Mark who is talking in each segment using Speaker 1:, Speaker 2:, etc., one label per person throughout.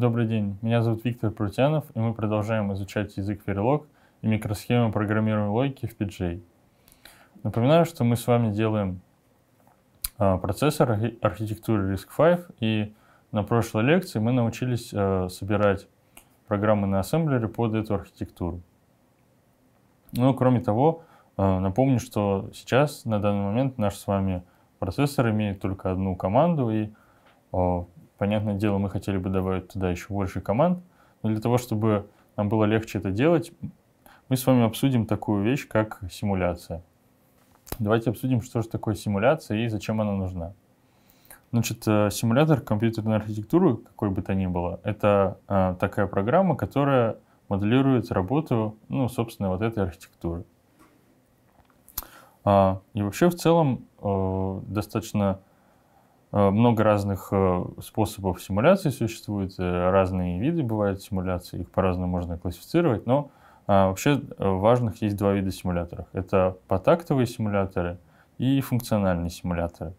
Speaker 1: Добрый день, меня зовут Виктор Прутянов, и мы продолжаем изучать язык Verilog и микросхемы программируемой логики в PJ. Напоминаю, что мы с вами делаем а, процессор архитектуры RISC-V, и на прошлой лекции мы научились а, собирать программы на ассемблере под эту архитектуру. Ну, кроме того, а, напомню, что сейчас, на данный момент, наш с вами процессор имеет только одну команду, и Понятное дело, мы хотели бы добавить туда еще больше команд, но для того, чтобы нам было легче это делать, мы с вами обсудим такую вещь, как симуляция. Давайте обсудим, что же такое симуляция и зачем она нужна. Значит, э, симулятор компьютерной архитектуры, какой бы то ни было, это э, такая программа, которая моделирует работу, ну, собственно, вот этой архитектуры. А, и вообще в целом э, достаточно Э, много разных э, способов симуляции существует, э, разные виды бывают симуляции, их по-разному можно классифицировать, но вообще важных есть два вида симуляторов. Это потактовые симуляторы и функциональные симуляторы.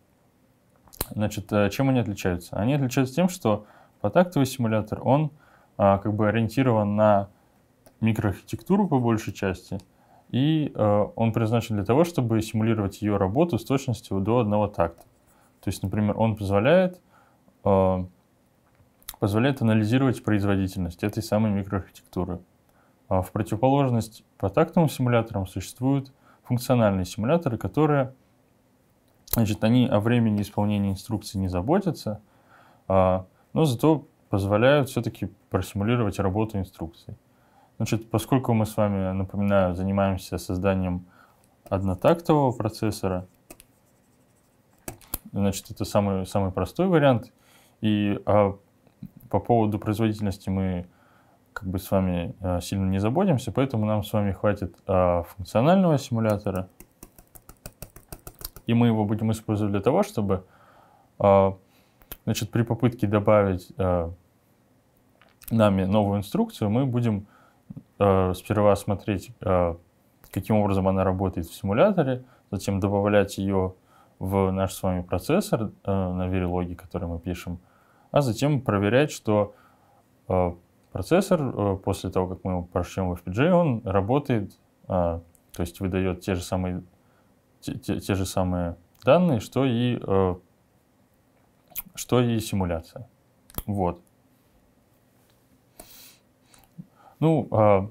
Speaker 1: Значит, чем они отличаются? Они отличаются тем, что потактовый симулятор, он как бы ориентирован на микроархитектуру по большей части, и он предназначен для того, чтобы симулировать ее работу с точностью до одного такта. То есть, например, он позволяет, э, позволяет анализировать производительность этой самой микроархитектуры. А в противоположность по тактовым симуляторам существуют функциональные симуляторы, которые, значит, они о времени исполнения инструкции не заботятся, э, но зато позволяют все-таки просимулировать работу инструкций. Значит, поскольку мы с вами, напоминаю, занимаемся созданием однотактового процессора, Значит, это самый, самый простой вариант. И а, по поводу производительности мы как бы с вами а, сильно не заботимся, поэтому нам с вами хватит а, функционального симулятора. И мы его будем использовать для того, чтобы а, значит, при попытке добавить а, нами новую инструкцию, мы будем а, сперва смотреть, а, каким образом она работает в симуляторе, затем добавлять ее в наш с вами процессор э, на верилоге, который мы пишем, а затем проверять, что э, процессор э, после того, как мы его прошьем в FPGA, он работает, э, то есть выдает те же самые, те, те, те же самые данные, что и, э, что и симуляция. Вот. Ну, э,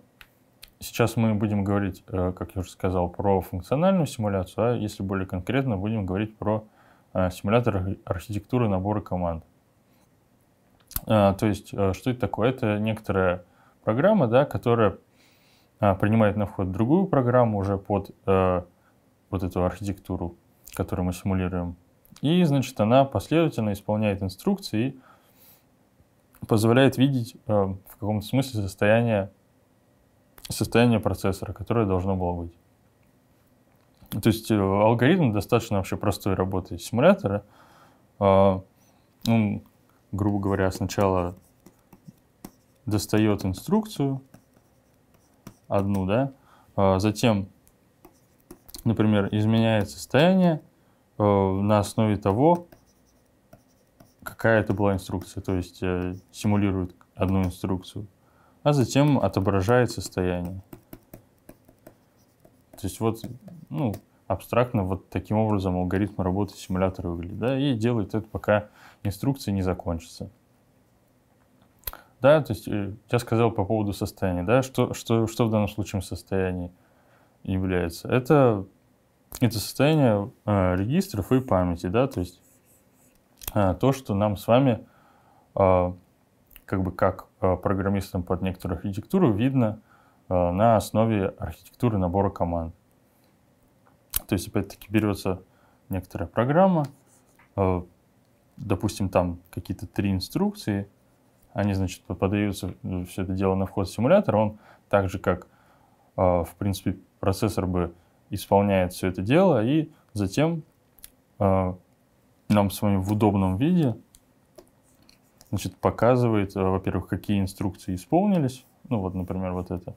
Speaker 1: сейчас мы будем говорить, э, как я уже сказал, про функциональную симуляцию, а если более конкретно, будем говорить про э, симулятор архитектуры набора команд. Э, то есть, что это такое? Это некоторая программа, да, которая принимает на вход другую программу уже под вот эту архитектуру, которую мы симулируем. И, значит, она последовательно исполняет инструкции и позволяет видеть в каком-то смысле состояние состояние процессора, которое должно было быть. То есть э, алгоритм достаточно вообще простой работы симулятора. Он, а, ну, грубо говоря, сначала достает инструкцию, одну, да, а затем, например, изменяет состояние э, на основе того, какая это была инструкция, то есть э, симулирует одну инструкцию а затем отображает состояние. То есть вот, ну, абстрактно вот таким образом алгоритм работы симулятора выглядит, да, и делает это, пока инструкции не закончатся. Да, то есть э, я сказал по поводу состояния, да, что, что, что в данном случае состояние является? Это, это состояние э, регистров и памяти, да, то есть э, то, что нам с вами э, как бы как Э, программистом под некоторую архитектуру видно э, на основе архитектуры набора команд. То есть, опять-таки, берется некоторая программа, э, допустим, там какие-то три инструкции, они, значит, подаются, все это дело на вход в симулятор, он так же, как, в принципе, процессор бы исполняет все это дело, и затем нам с вами в удобном виде – значит, показывает, э, во-первых, какие инструкции исполнились, ну вот, например, вот это,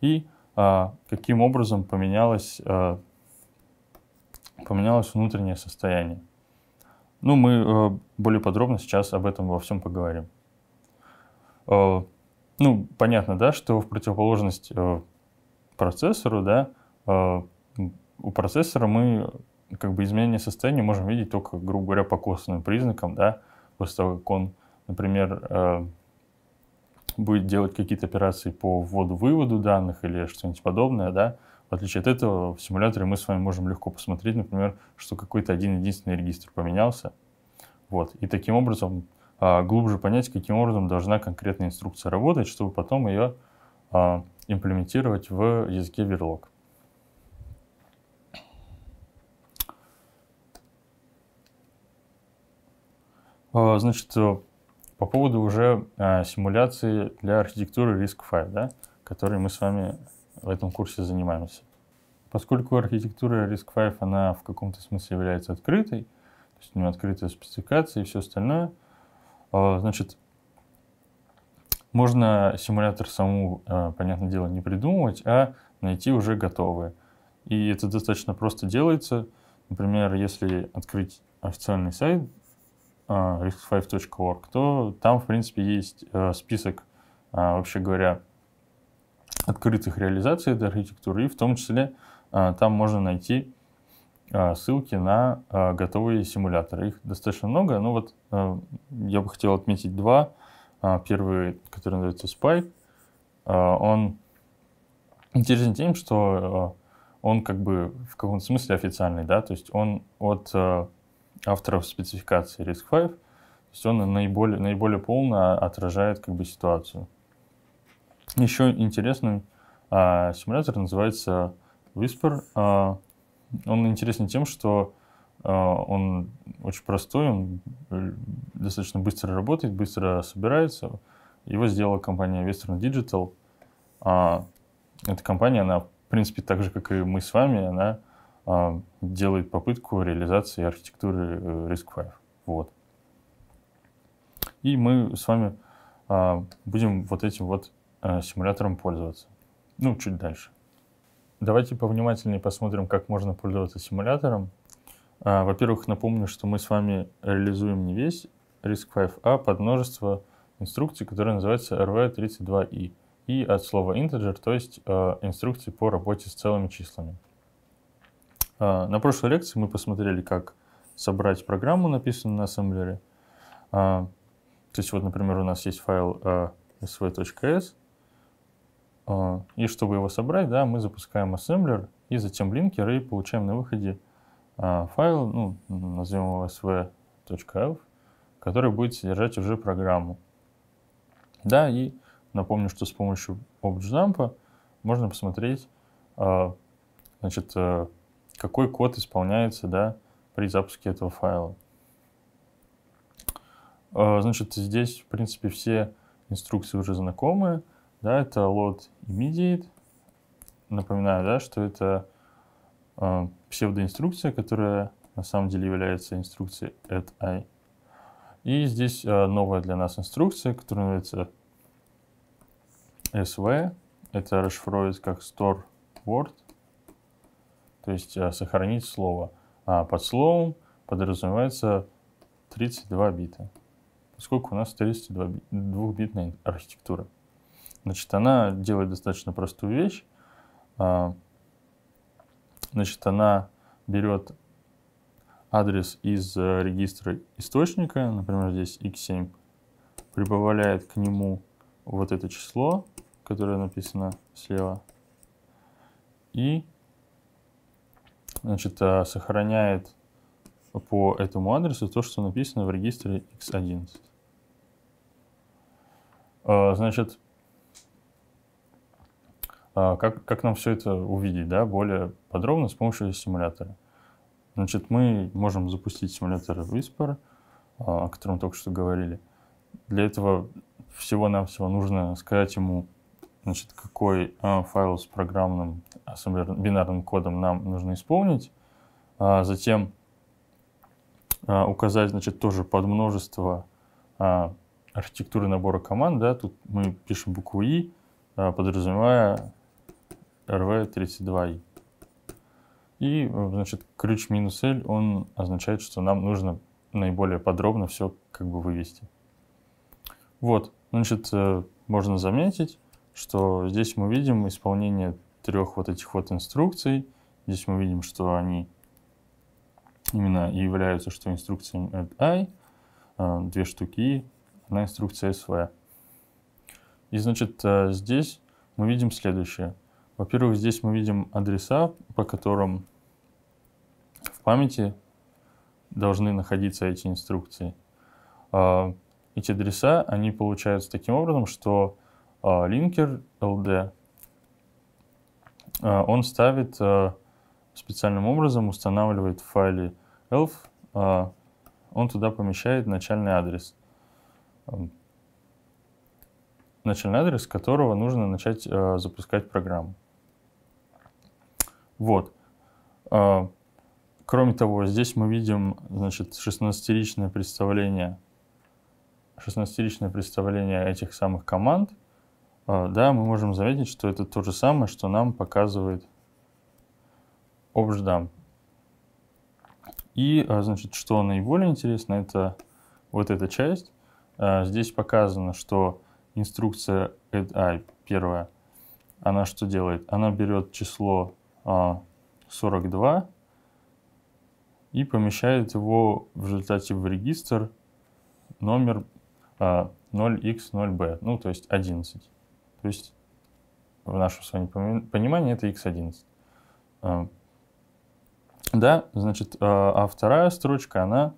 Speaker 1: и а, каким образом поменялось, а, поменялось внутреннее состояние. Ну, мы а, более подробно сейчас об этом во всем поговорим. А, ну, понятно, да, что в противоположность а, процессору, да, а, у процессора мы как бы изменение состояния можем видеть только, грубо говоря, по косвенным признакам, да, после того, как он например, э, будет делать какие-то операции по вводу-выводу данных или что-нибудь подобное, да, в отличие от этого, в симуляторе мы с вами можем легко посмотреть, например, что какой-то один единственный регистр поменялся. Вот. И таким образом а, глубже понять, каким образом должна конкретная инструкция работать, чтобы потом ее а, э, имплементировать в языке Verilog. А, значит, по поводу уже э, симуляции для архитектуры RISC-V, да, которой мы с вами в этом курсе занимаемся. Поскольку архитектура RISC-V, она в каком-то смысле является открытой, то есть у нее открытая спецификация и все остальное, э, значит, можно симулятор саму, э, понятное дело, не придумывать, а найти уже готовые. И это достаточно просто делается. Например, если открыть официальный сайт а, risk5.org, то там, в принципе, есть э, список, а, вообще говоря, открытых реализаций этой архитектуры, и в том числе а, там можно найти ссылки на готовые симуляторы. Их достаточно много, но ну вот э, я бы хотел отметить два. Первый, который называется Spike, он интересен тем, что э, он как бы в каком-то смысле официальный, да, то есть он от авторов спецификации RISC-V. То есть он наиболее, наиболее полно отражает как бы ситуацию. Еще интересный а, симулятор называется Whisper. А, он интересен тем, что а, он очень простой, он э, достаточно быстро работает, быстро собирается. Его сделала компания Western Digital. А, эта компания, она, в принципе, так же, как и мы с вами, она а, делает попытку реализации архитектуры э, RISC-V. Вот. И мы с вами а, будем вот этим вот э, симулятором пользоваться. Ну, чуть дальше. Давайте повнимательнее посмотрим, как можно пользоваться симулятором. А, во-первых, напомню, что мы с вами реализуем не весь RISC-V, а подмножество инструкций, которые называются RV32i. И от слова integer, то есть э, инструкции по работе с целыми числами. А, на прошлой лекции мы посмотрели, как собрать программу, написанную на ассемблере. А, то есть вот, например, у нас есть файл а, sv.s, и чтобы его собрать, да, мы запускаем ассемблер, и затем линкер, и получаем на выходе файл, ну, назовем его sv.f, который будет содержать уже программу. Да, и напомню, что с помощью ObjDump можно посмотреть, значит, какой код исполняется да, при запуске этого файла. Э, значит, здесь, в принципе, все инструкции уже знакомы. Да, это load immediate. Напоминаю, да, что это э, псевдоинструкция, которая на самом деле является инструкцией add. i. И здесь э, новая для нас инструкция, которая называется sv. Это расшифровывается как store word. Э, то есть э, сохранить слово. А под словом подразумевается 32 бита. Поскольку у нас 32-битная архитектура. Значит, она делает достаточно простую вещь. А, значит, она берет адрес из э, регистра источника, например, здесь x7, прибавляет к нему вот это число, которое написано слева, и значит, а, сохраняет по этому адресу то, что написано в регистре x11. А, значит, а, как, как нам все это увидеть да, более подробно с помощью симулятора? Значит, мы можем запустить симулятор Whisper, о котором только что говорили. Для этого всего-навсего нужно сказать ему значит, какой э, файл с программным а, бинарным кодом нам нужно исполнить. А затем а, указать, значит, тоже под множество архитектуры набора команд. Да? Тут мы пишем букву «и», а, подразумевая rv32i. И, э, значит, ключ минус L, он означает, что нам нужно наиболее подробно все как бы вывести. Вот, значит, э, можно заметить, что здесь мы видим исполнение трех вот этих вот инструкций. Здесь мы видим, что они именно являются, что инструкция add i, э, две штуки, и одна инструкция sv. И, значит, э, здесь мы видим следующее. Во-первых, здесь мы видим адреса, по которым в памяти должны находиться эти инструкции. Э, эти адреса, они получаются таким образом, что а, линкер LD, а, он ставит а, специальным образом, устанавливает в файле elf, он туда помещает начальный адрес. Начальный адрес, с которого нужно начать запускать программу. Вот. Кроме того, здесь мы видим значит, 16-ричное представление, 16 представление этих самых команд — а, да, мы можем заметить, что это то же самое, что нам показывает обждам. И, а, значит, что наиболее интересно, это вот эта часть. А, здесь показано, что инструкция add э, первая, она что делает? Она берет число 42 и помещает его в результате в регистр номер 0x0b, ну то есть 11. То есть в нашем с вами понимании это x11. А, да, значит, а, а вторая строчка, она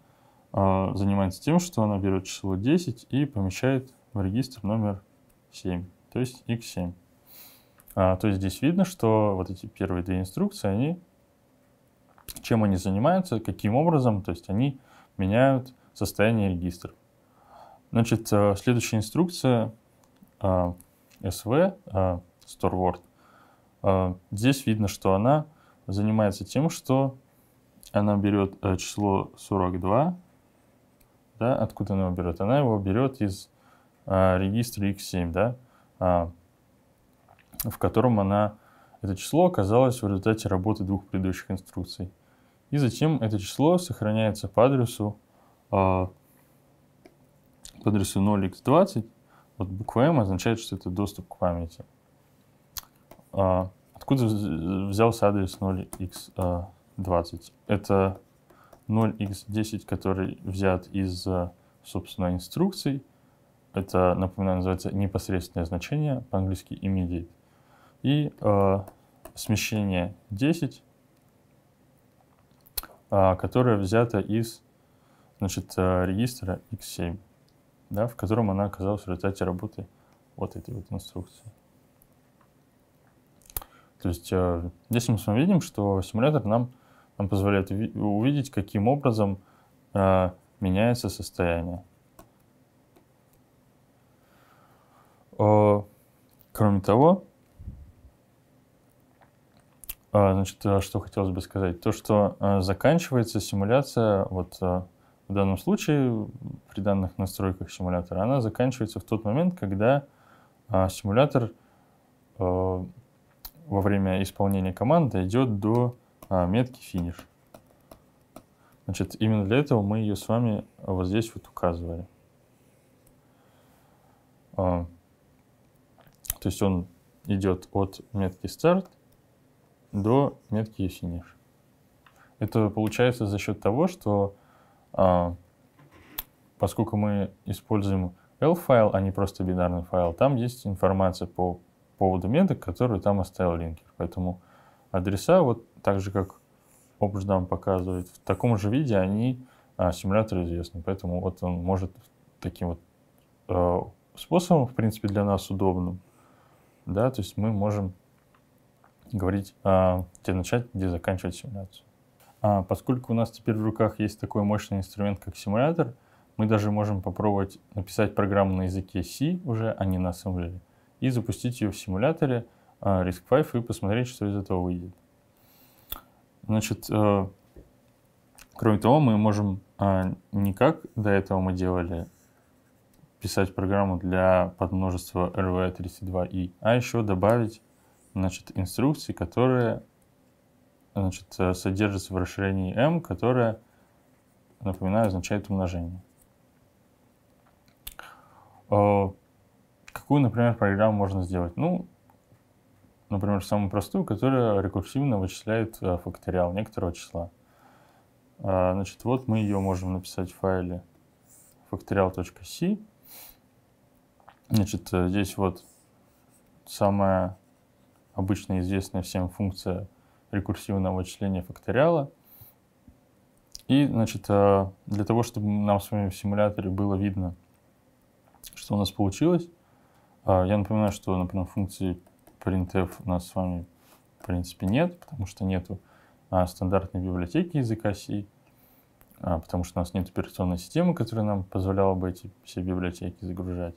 Speaker 1: а, занимается тем, что она берет число 10 и помещает в регистр номер 7, то есть x7. А, то есть здесь видно, что вот эти первые две инструкции, они, чем они занимаются, каким образом, то есть они меняют состояние регистра. Значит, следующая инструкция SV, а, Store World, а, здесь видно, что она занимается тем, что она берет э, число 42, да, откуда она его берет? Она его берет из а, регистра X7, да, в котором она, это число оказалось в результате работы двух предыдущих инструкций. И затем это число сохраняется по адресу, по адресу 0x20, вот буква М означает, что это доступ к памяти. А, откуда взялся адрес 0x20? Это 0x10, который взят из, собственно, инструкций. Это, напоминаю, называется непосредственное значение, по-английски immediate. И э, смещение 10, э, а, которое взято из значит, э, регистра x7 да, в котором она оказалась в результате работы вот этой вот инструкции. То есть э, здесь мы с вами видим, что симулятор нам, нам позволяет увидеть, каким образом э, меняется состояние. Э, кроме того, э, значит, э, что хотелось бы сказать, то, что э, заканчивается симуляция вот в данном случае при данных настройках симулятора, она заканчивается в тот момент, когда а, симулятор э, во время исполнения команды идет до а, метки финиш. Значит, именно для этого мы ее с вами вот здесь вот указывали. А, то есть он идет от метки старт до метки финиш. Это получается за счет того, что а, поскольку мы используем L-файл, а не просто бинарный файл, там есть информация по поводу меток, которую там оставил линкер. Поэтому адреса, вот так же, как Obj нам показывает, в таком же виде они а, симулятору известны. Поэтому вот он может таким вот э, способом, в принципе, для нас удобным, да, то есть мы можем говорить, э, где начать, где заканчивать симуляцию. А, поскольку у нас теперь в руках есть такой мощный инструмент, как симулятор, мы даже можем попробовать написать программу на языке C уже, а не на ассемблере, и запустить ее в симуляторе а, RISC-V и посмотреть, что из этого выйдет. Значит, э, кроме того, мы можем а, не как до этого мы делали, писать программу для подмножества RV32i, а еще добавить значит, инструкции, которые значит, э, содержится в расширении m, которое, напоминаю, означает умножение. Э, какую, например, программу можно сделать? Ну, например, самую простую, которая рекурсивно вычисляет э, факториал некоторого числа. Значит, вот мы ее можем написать в файле factorial.c. Значит, здесь вот самая обычно известная всем функция — рекурсивного вычисления факториала. И, значит, э, для того, чтобы нам с вами в симуляторе было видно, что у нас получилось, э, я напоминаю, что, например, функции printf у нас с вами, в принципе, нет, потому что нету а, стандартной библиотеки языка C, а, потому что у нас нет операционной системы, которая нам позволяла бы эти все библиотеки загружать.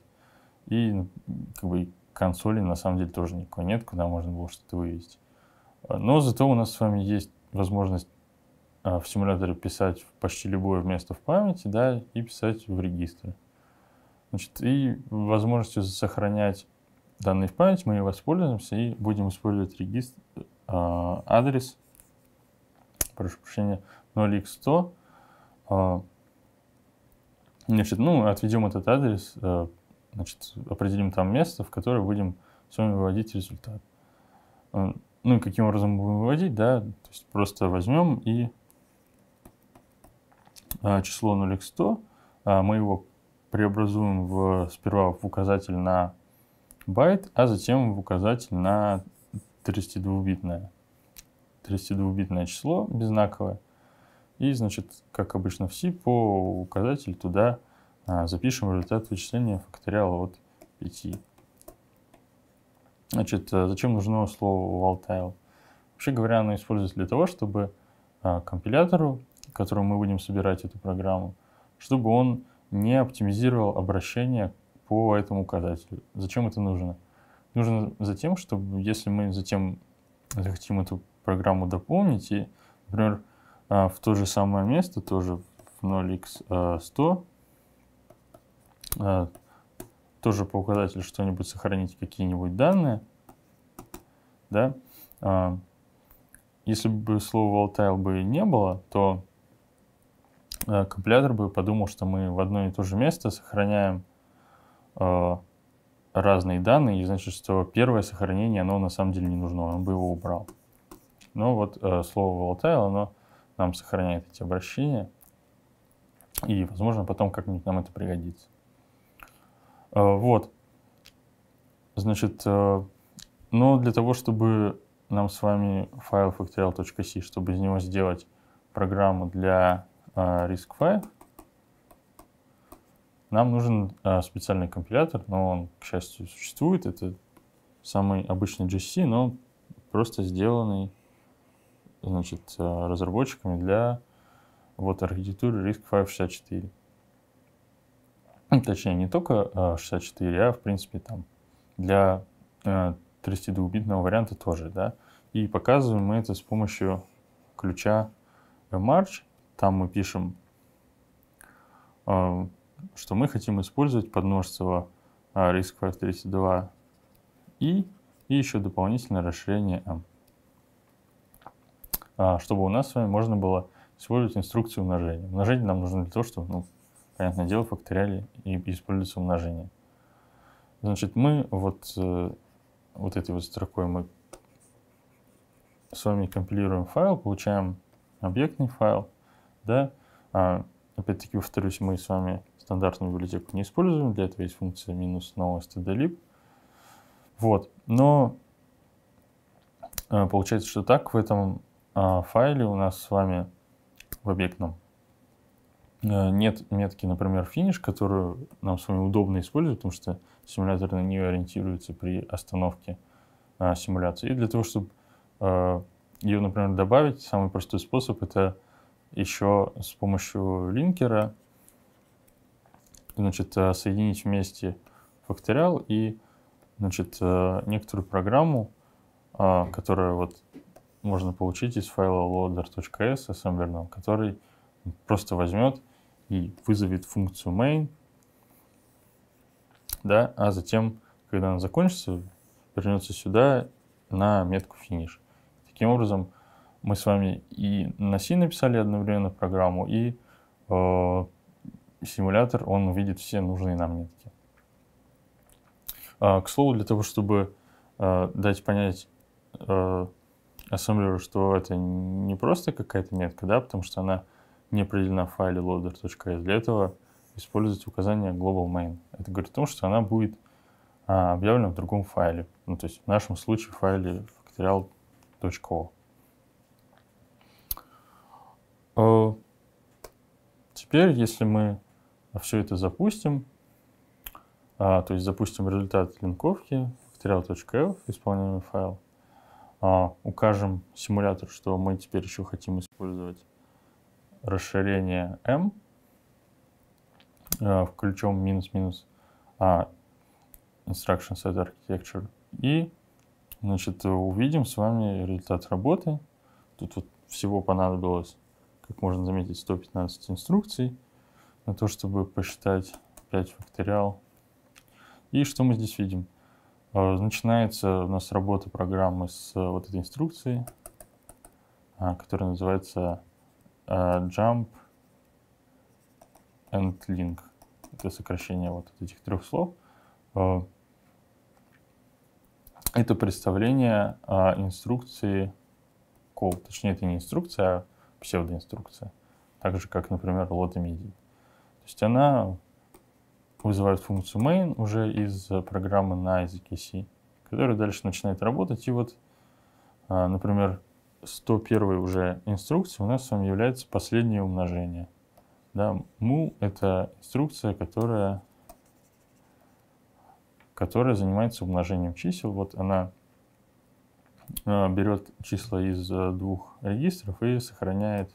Speaker 1: И ну, как бы консоли на самом деле тоже никакой нет, куда можно было что-то вывести. Но зато у нас с вами есть возможность а, в симуляторе писать почти любое место в памяти, да, и писать в регистры. Значит, и возможностью сохранять данные в память мы и воспользуемся и будем использовать регистр, э, адрес, прошу прощения, 0x100. Э, а, значит, ну, отведем этот адрес, э, значит, определим там место, в которое будем с вами выводить результат ну, и каким образом будем выводить, да, то есть просто возьмем и а, число 0 x 100, мы его преобразуем в, сперва в указатель на байт, а затем в указатель на 32-битное. 32-битное число беззнаковое. И, значит, как обычно в C, по указателю туда а, запишем результат вычисления факториала от 5. Значит, э, зачем нужно слово volatile? Вообще говоря, оно используется для того, чтобы а, компилятору, которому мы будем собирать эту программу, чтобы он не оптимизировал обращение по этому указателю. Зачем это нужно? Нужно за тем, чтобы если мы затем захотим эту программу дополнить, и, например, а, в то же самое место, тоже в 0x100, тоже по указателю что-нибудь сохранить, какие-нибудь данные. Да? А, если бы слово volatile бы не было, то э, компилятор бы подумал, что мы в одно и то же место сохраняем э, разные данные, и значит, что первое сохранение, оно на самом деле не нужно, он бы его убрал. Но вот э, слово volatile, оно нам сохраняет эти обращения, и, возможно, потом как-нибудь нам это пригодится. А, вот. Значит, э, но для того, чтобы нам с вами файл factorial.c, чтобы из него сделать программу для э, RISC-V, нам нужен э, специальный компилятор, но он, к счастью, существует. Это самый обычный GC, но просто сделанный значит, разработчиками для вот архитектуры RISC-V64. Ну, точнее, не только 64, а, а в принципе там для 32-битного а, варианта тоже, да. И показываем мы это с помощью ключа march. Там мы пишем, а, что мы хотим использовать подмножество risk factor 32 и, и еще дополнительное расширение m. Чтобы у нас с вами можно было использовать инструкцию умножения. Умножение нам нужно для того, чтобы ну, понятное дело, факториале и используется умножение. Значит, мы вот, э, вот этой вот строкой мы с вами компилируем файл, получаем объектный файл, да, а, опять-таки, повторюсь, мы с вами стандартную библиотеку не используем, для этого есть функция минус stdlib, вот, но э, получается, что так, в этом а, файле у нас с вами в объектном Э, нет метки, например, финиш, которую нам с вами удобно использовать, потому что симулятор на нее ориентируется при остановке а, симуляции. И для того, чтобы а, э, ее, например, добавить, самый простой способ — это еще с помощью линкера значит, э, соединить вместе факториал и значит, некоторую программу, а, которую вот можно получить из файла loader.s ассемблерного, который просто возьмет и вызовет функцию main, да, а затем, когда она закончится, вернется сюда на метку финиш. Таким образом, мы с вами и на C написали одновременно программу, и э, симулятор, он увидит все нужные нам метки. Э, к слову, для того, чтобы э, дать понять э, ассемблеру, что это не просто какая-то метка, да, потому что она не определена в файле loader.s. Для этого используйте указание global main. Это говорит о том, что она будет а, объявлена в другом файле. Ну, то есть в нашем случае в файле factorial.o. Uh, э, теперь, если мы все это запустим, а, то есть запустим результат линковки factorial.f, исполняемый файл, а, укажем симулятор, что мы теперь еще хотим использовать расширение m э, включим минус-минус а instruction set architecture. И значит, увидим с вами результат работы. Тут вот всего понадобилось, как можно заметить, 115 инструкций на то, чтобы посчитать 5 факториал. И что мы здесь видим? Э, начинается у нас работа программы с э, вот этой инструкции, а, которая называется а, jump and link. Это сокращение вот этих трех слов. А, это представление а, инструкции call. Точнее, это не инструкция, а псевдоинструкция. Так же, как, например, load MIDI. То есть она вызывает функцию main уже из программы на языке C, которая дальше начинает работать. И вот, например, 101 уже инструкции у нас с вами является последнее умножение. Да, mu — это инструкция, которая, которая занимается умножением чисел. Вот она э, берет числа из э, двух регистров и сохраняет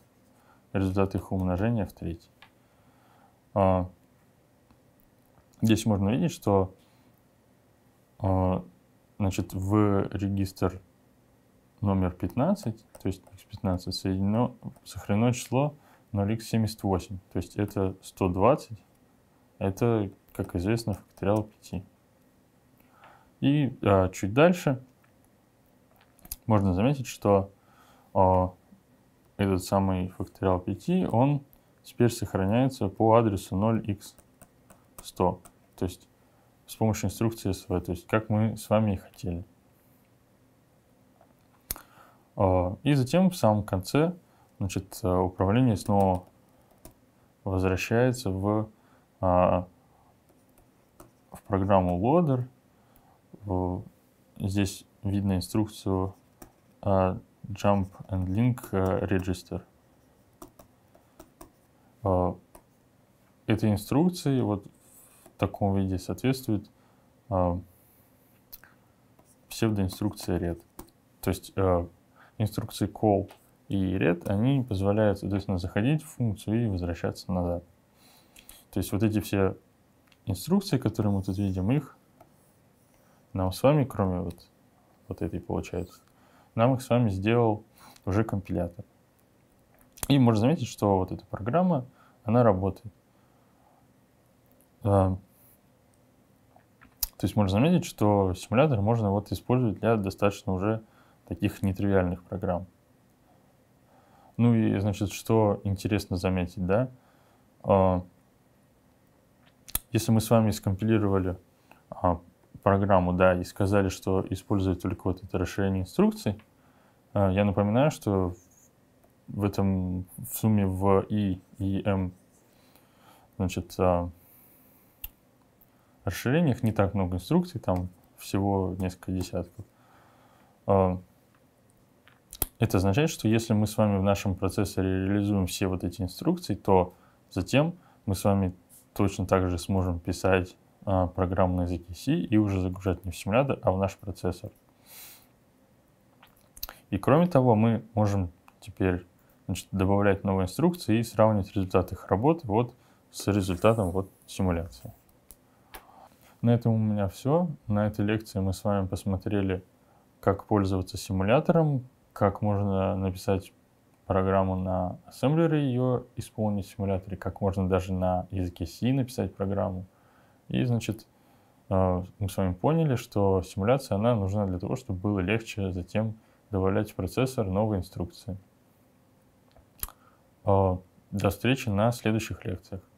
Speaker 1: результат их умножения в третий. А, здесь можно видеть, что а, значит, в регистр номер 15, то есть x15 соединено, сохранено число 0x78, то есть это 120, это, как известно, факториал 5. И а, чуть дальше можно заметить, что а, этот самый факториал 5, он теперь сохраняется по адресу 0x100. То есть с помощью инструкции SV, то есть как мы с вами и хотели. А, и затем в самом конце значит, э, управление снова возвращается в, а, в программу Loader. Здесь видно инструкцию а, Jump and Link э, Register. Этой инструкции вот в таком виде соответствует псевдоинструкция ред. То есть э, инструкции call и red, они позволяют, соответственно, заходить в функцию и возвращаться назад. То есть вот эти все инструкции, которые мы тут видим, их нам с вами, кроме вот, вот этой получается, нам их с вами сделал уже компилятор. И можно заметить, что вот эта программа, она работает. Эм, то есть можно заметить, что симулятор можно вот использовать для достаточно уже таких нетривиальных программ. Ну и, значит, что интересно заметить, да? А, если мы с вами скомпилировали а, программу, да, и сказали, что использовать только вот это расширение инструкций, а, я напоминаю, что в этом в сумме в и и м, значит, расширениях не так много инструкций, там всего несколько десятков. Это означает, что если мы с вами в нашем процессоре реализуем все вот эти инструкции, то затем мы с вами точно так же сможем писать а, программу на языке C и уже загружать не в симулятор, а в наш процессор. И кроме того, мы можем теперь значит, добавлять новые инструкции и сравнивать результаты их работы вот с результатом вот симуляции. На этом у меня все. На этой лекции мы с вами посмотрели, как пользоваться симулятором, как можно написать программу на ассемблере, ее исполнить в симуляторе, как можно даже на языке C написать программу. И, значит, э, мы с вами поняли, что симуляция, она нужна для того, чтобы было легче затем добавлять в процессор новые инструкции. Э, до встречи на следующих лекциях.